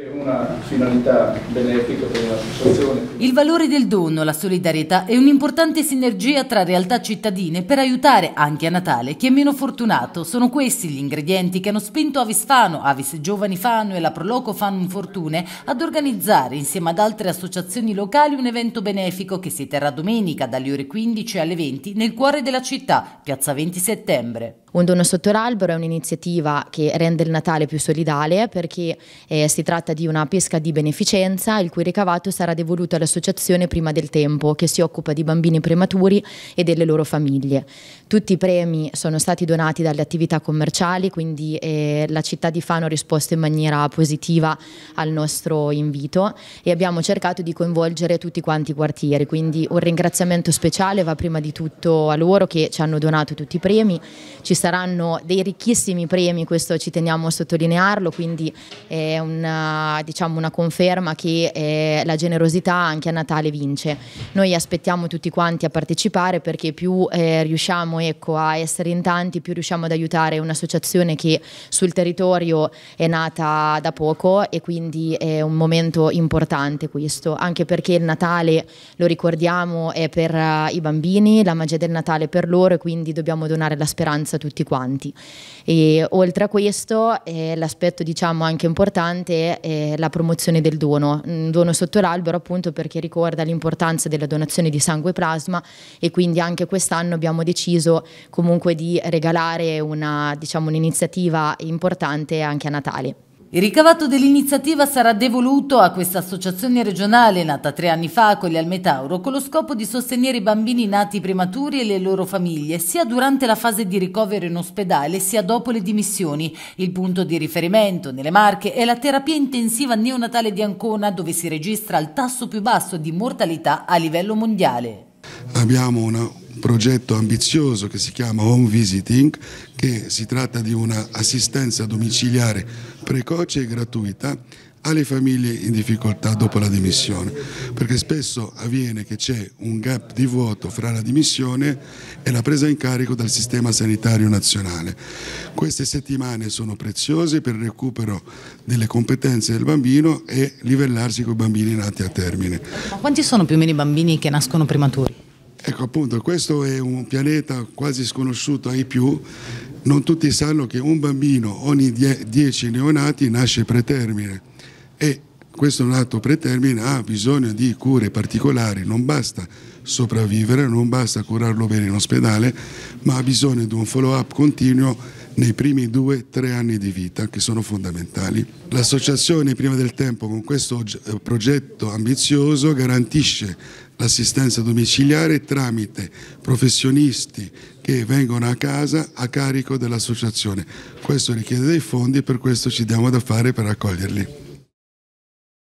per una finalità benefica per l'associazione. Il valore del dono, la solidarietà e un'importante sinergia tra realtà cittadine per aiutare anche a Natale chi è meno fortunato. Sono questi gli ingredienti che hanno spinto Avis Fano, Avis Giovani Fano e la Proloco Fan Fortune ad organizzare insieme ad altre associazioni locali un evento benefico che si terrà domenica dalle ore 15 alle 20 nel cuore della città, piazza 20 settembre. Un dono sotto l'albero è un'iniziativa che rende il Natale più solidale perché eh, si tratta di una pesca di beneficenza il cui ricavato sarà devoluto all'associazione Prima del Tempo che si occupa di bambini prematuri e delle loro famiglie. Tutti i premi sono stati donati dalle attività commerciali quindi eh, la città di Fano ha risposto in maniera positiva al nostro invito e abbiamo cercato di coinvolgere tutti quanti i quartieri quindi un ringraziamento speciale va prima di tutto a loro che ci hanno donato tutti i premi. Ci saranno dei ricchissimi premi, questo ci teniamo a sottolinearlo, quindi è una, diciamo, una conferma che eh, la generosità anche a Natale vince. Noi aspettiamo tutti quanti a partecipare perché più eh, riusciamo ecco, a essere in tanti, più riusciamo ad aiutare un'associazione che sul territorio è nata da poco e quindi è un momento importante questo, anche perché il Natale, lo ricordiamo, è per uh, i bambini, la magia del Natale è per loro e quindi dobbiamo donare la speranza a tutti tutti quanti. E, oltre a questo, eh, l'aspetto diciamo anche importante è la promozione del dono, un dono sotto l'albero appunto perché ricorda l'importanza della donazione di sangue e plasma e quindi anche quest'anno abbiamo deciso comunque di regalare una, diciamo, un'iniziativa importante anche a Natale. Il ricavato dell'iniziativa sarà devoluto a questa associazione regionale nata tre anni fa con gli Almetauro con lo scopo di sostenere i bambini nati prematuri e le loro famiglie sia durante la fase di ricovero in ospedale sia dopo le dimissioni. Il punto di riferimento nelle Marche è la terapia intensiva neonatale di Ancona dove si registra il tasso più basso di mortalità a livello mondiale. Abbiamo una, progetto ambizioso che si chiama Home Visiting, che si tratta di un'assistenza domiciliare precoce e gratuita alle famiglie in difficoltà dopo la dimissione, perché spesso avviene che c'è un gap di vuoto fra la dimissione e la presa in carico dal sistema sanitario nazionale. Queste settimane sono preziose per il recupero delle competenze del bambino e livellarsi con i bambini nati a termine. Ma quanti sono più o meno i bambini che nascono prematuri? Ecco appunto, questo è un pianeta quasi sconosciuto ai più, non tutti sanno che un bambino ogni 10 neonati nasce pretermine e questo nato pretermine ha bisogno di cure particolari, non basta sopravvivere, non basta curarlo bene in ospedale, ma ha bisogno di un follow up continuo nei primi due o tre anni di vita che sono fondamentali. L'associazione prima del tempo con questo progetto ambizioso garantisce l'assistenza domiciliare tramite professionisti che vengono a casa a carico dell'associazione. Questo richiede dei fondi e per questo ci diamo da fare per accoglierli.